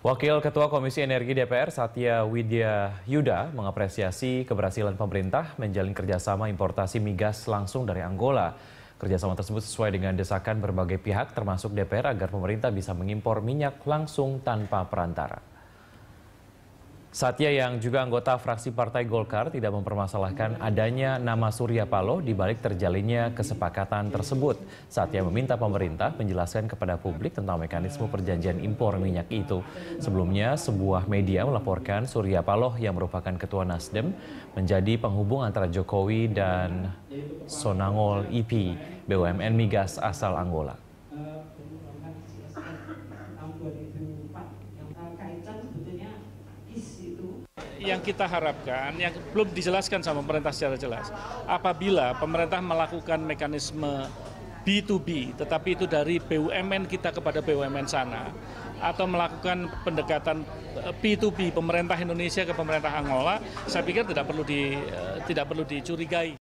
Wakil Ketua Komisi Energi DPR Satya Widya Yuda mengapresiasi keberhasilan pemerintah menjalin kerjasama importasi migas langsung dari Angola. Kerjasama tersebut sesuai dengan desakan berbagai pihak termasuk DPR agar pemerintah bisa mengimpor minyak langsung tanpa perantara. Satya yang juga anggota fraksi Partai Golkar tidak mempermasalahkan adanya nama Surya Paloh di balik terjalinnya kesepakatan tersebut. Satya meminta pemerintah menjelaskan kepada publik tentang mekanisme perjanjian impor minyak itu. Sebelumnya, sebuah media melaporkan Surya Paloh yang merupakan ketua Nasdem menjadi penghubung antara Jokowi dan Sonangol IP, BUMN Migas asal Angola. Eh, yang kita harapkan, yang belum dijelaskan sama pemerintah secara jelas, apabila pemerintah melakukan mekanisme B2B, tetapi itu dari BUMN kita kepada BUMN sana, atau melakukan pendekatan P2P eh, pemerintah Indonesia ke pemerintah Angola, saya pikir tidak perlu di, eh, tidak perlu dicurigai.